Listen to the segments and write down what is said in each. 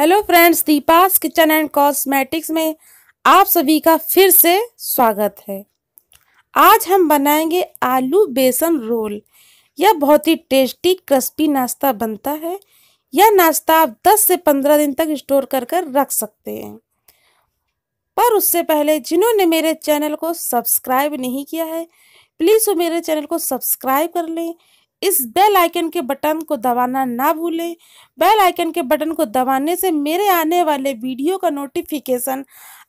hello friends Deepa's kitchen and cosmetics में आप सभी का फिर से स्वागत है आज हम बनाएंगे आलू बेसन रोल यह बहुत ही टेस्टी क्रिस्पी नाश्ता बनता है यह नाश्ता आप 10 से 15 दिन तक स्टोर कर कर रख सकते हैं पर उससे पहले जिन्होंने मेरे चैनल को सब्सक्राइब नहीं किया है प्लीज़ वो मेरे चैनल को सब्सक्राइब कर लें इस बेल आइकन के बटन को दबाना ना भूलें बेल आइकन के बटन को दबाने से मेरे आने वाले वीडियो का नोटिफिकेशन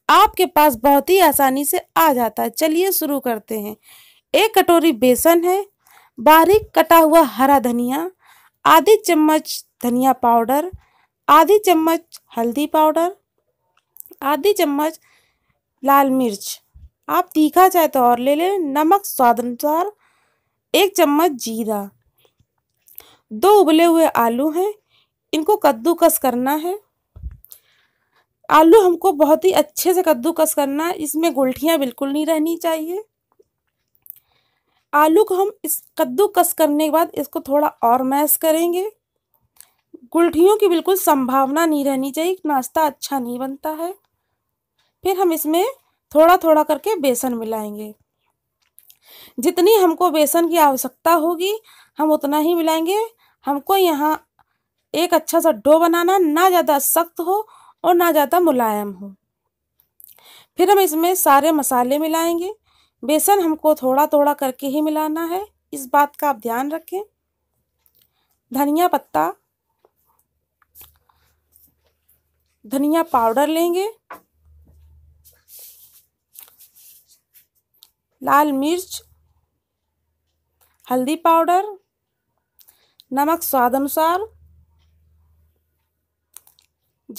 आपके पास बहुत ही आसानी से आ जाता है चलिए शुरू करते हैं एक कटोरी बेसन है बारीक कटा हुआ हरा धनिया आधी चम्मच धनिया पाउडर आधी चम्मच हल्दी पाउडर आधी चम्मच लाल मिर्च आप तीखा चाहे तो और ले लें नमक स्वाद अनुसार एक चम्मच जीरा दो उबले हुए आलू हैं इनको कद्दूकस करना है आलू हमको बहुत ही अच्छे से कद्दूकस करना है इसमें गुलठियाँ बिल्कुल नहीं रहनी चाहिए आलू को हम इस कद्दूकस करने के बाद इसको थोड़ा और मैश करेंगे गुलठियों की बिल्कुल संभावना नहीं रहनी चाहिए नाश्ता अच्छा नहीं बनता है फिर हम इसमें थोड़ा थोड़ा करके बेसन मिलाएंगे जितनी हमको बेसन की आवश्यकता होगी हम उतना ही मिलाएंगे हमको यहाँ एक अच्छा सा डो बनाना ना ज़्यादा सख्त हो और ना ज़्यादा मुलायम हो फिर हम इसमें सारे मसाले मिलाएंगे बेसन हमको थोड़ा थोड़ा करके ही मिलाना है इस बात का आप ध्यान रखें धनिया पत्ता धनिया पाउडर लेंगे लाल मिर्च हल्दी पाउडर नमक स्वाद अनुसार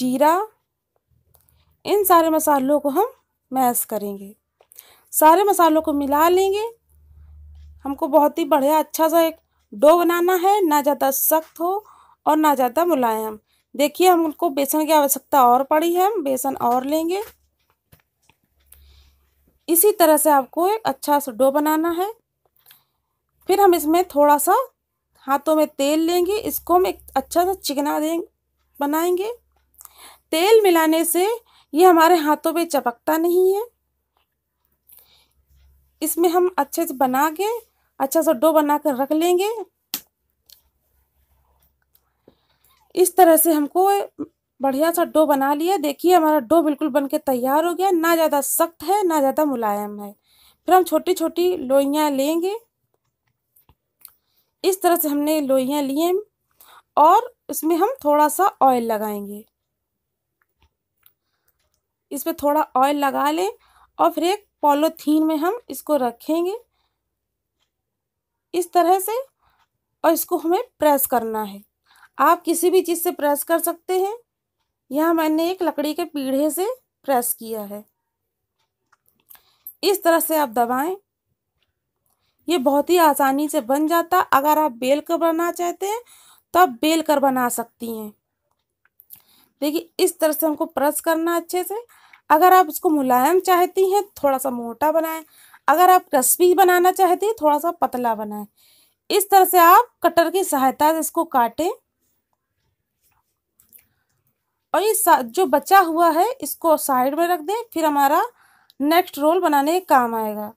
जीरा इन सारे मसालों को हम मैश करेंगे सारे मसालों को मिला लेंगे हमको बहुत ही बढ़िया अच्छा सा एक डो बनाना है ना ज़्यादा सख्त हो और ना ज़्यादा मुलायम देखिए हमको बेसन की आवश्यकता और पड़ी है हम बेसन और लेंगे इसी तरह से आपको एक अच्छा सा डो बनाना है फिर हम इसमें थोड़ा सा हाथों में तेल लेंगे इसको हम एक अच्छा सा चिकना दें बनाएंगे तेल मिलाने से ये हमारे हाथों पे चपकता नहीं है इसमें हम अच्छे से बना के अच्छा सा डो बना कर रख लेंगे इस तरह से हमको बढ़िया सा डो बना लिया देखिए हमारा डो बिल्कुल बन के तैयार हो गया ना ज़्यादा सख्त है ना ज़्यादा मुलायम है फिर हम छोटी छोटी लोइयाँ लेंगे इस तरह से हमने लोइयाँ लिए और इसमें हम थोड़ा सा ऑयल लगाएंगे इस पर थोड़ा ऑयल लगा लें और फिर एक पॉलोथीन में हम इसको रखेंगे इस तरह से और इसको हमें प्रेस करना है आप किसी भी चीज़ से प्रेस कर सकते हैं यह मैंने एक लकड़ी के पीढ़े से प्रेस किया है इस तरह से आप दबाएं ये बहुत ही आसानी से बन जाता अगर आप बेल कर बनाना चाहते हैं तो आप बेल कर बना सकती हैं देखिए इस तरह से हमको प्रेस करना अच्छे से अगर आप इसको मुलायम चाहती हैं थोड़ा सा मोटा बनाएं अगर आप क्रिस्पी बनाना चाहती हैं थोड़ा सा पतला बनाएं इस तरह से आप कटर की सहायता से इसको काटें और ये जो बचा हुआ है इसको साइड में रख दें फिर हमारा नेक्स्ट रोल बनाने का काम आएगा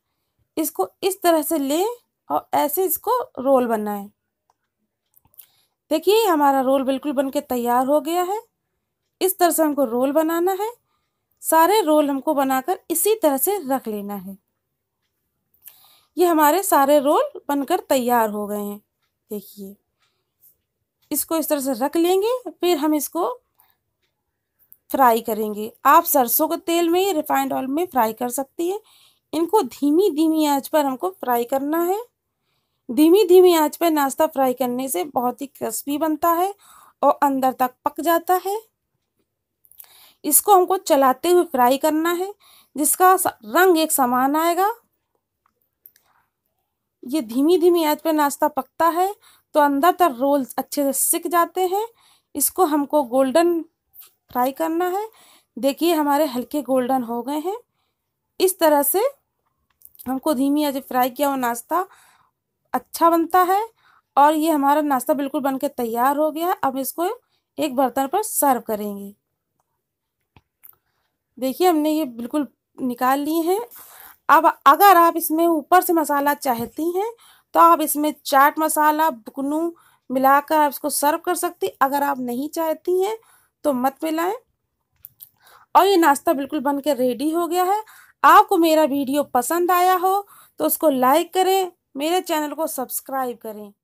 इसको इस तरह से लें और ऐसे इसको रोल बनाएं देखिए हमारा रोल बिल्कुल बनके तैयार हो गया है इस तरह से हमको रोल बनाना है सारे रोल हमको बनाकर इसी तरह से रख लेना है ये हमारे सारे रोल बनकर तैयार हो गए हैं देखिए इसको इस तरह से रख लेंगे फिर हम इसको फ्राई करेंगे आप सरसों के तेल में ही रिफाइंड ऑयल में फ्राई कर सकती हैं इनको धीमी धीमी आंच पर हमको फ्राई करना है धीमी धीमी आंच पर नाश्ता फ्राई करने से बहुत ही क्रिस्पी बनता है और अंदर तक पक जाता है इसको हमको चलाते हुए फ्राई करना है जिसका रंग एक समान आएगा ये धीमी धीमी आंच पर नाश्ता पकता है तो अंदर तक रोल अच्छे से सिक जाते हैं इसको हमको गोल्डन फ्राई करना है देखिए हमारे हल्के गोल्डन हो गए हैं इस तरह से हमको धीमी आज फ्राई किया हुआ नाश्ता अच्छा बनता है और ये हमारा नाश्ता बिल्कुल बनके तैयार हो गया अब इसको एक बर्तन पर सर्व करेंगे देखिए हमने ये बिल्कुल निकाल लिए हैं अब अगर आप इसमें ऊपर से मसाला चाहती हैं तो आप इसमें चाट मसाला बुकनू मिलाकर आप इसको सर्व कर सकती अगर आप नहीं चाहती हैं तो मत मिलाएं और ये नाश्ता बिल्कुल बन के रेडी हो गया है आपको मेरा वीडियो पसंद आया हो तो उसको लाइक करें मेरे चैनल को सब्सक्राइब करें